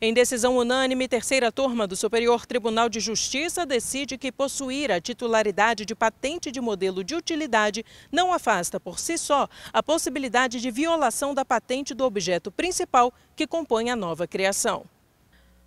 Em decisão unânime, terceira turma do Superior Tribunal de Justiça decide que possuir a titularidade de patente de modelo de utilidade não afasta por si só a possibilidade de violação da patente do objeto principal que compõe a nova criação.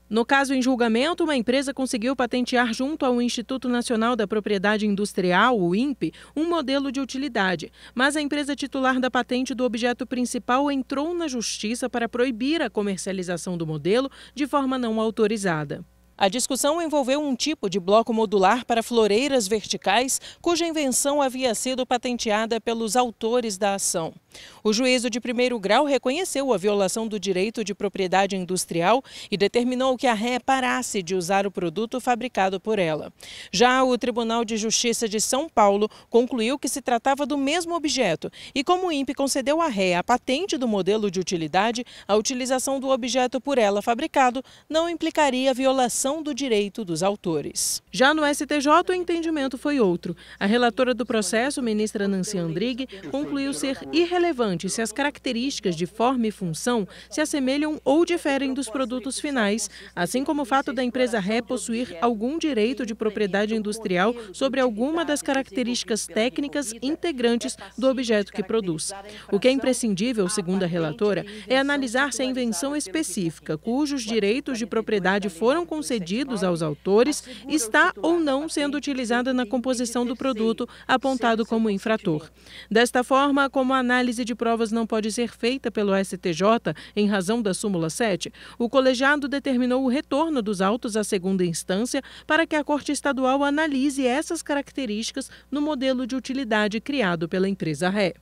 No caso em julgamento, uma empresa conseguiu patentear junto ao Instituto Nacional da Propriedade Industrial, o INPE, um modelo de utilidade, mas a empresa titular da patente do objeto principal entrou na justiça para proibir a comercialização do modelo de forma não autorizada. A discussão envolveu um tipo de bloco modular para floreiras verticais, cuja invenção havia sido patenteada pelos autores da ação. O juízo de primeiro grau reconheceu a violação do direito de propriedade industrial e determinou que a ré parasse de usar o produto fabricado por ela. Já o Tribunal de Justiça de São Paulo concluiu que se tratava do mesmo objeto e, como o INPE concedeu à ré a patente do modelo de utilidade, a utilização do objeto por ela fabricado não implicaria violação violação do direito dos autores. Já no STJ, o entendimento foi outro. A relatora do processo, ministra Nancy Andrighi, concluiu ser irrelevante se as características de forma e função se assemelham ou diferem dos produtos finais, assim como o fato da empresa ré possuir algum direito de propriedade industrial sobre alguma das características técnicas integrantes do objeto que produz. O que é imprescindível, segundo a relatora, é analisar se a invenção específica, cujos direitos de propriedade foram concedidos cedidos aos autores está ou não sendo utilizada na composição do produto apontado como infrator. Desta forma, como a análise de provas não pode ser feita pelo STJ em razão da súmula 7, o colegiado determinou o retorno dos autos à segunda instância para que a Corte Estadual analise essas características no modelo de utilidade criado pela empresa ré.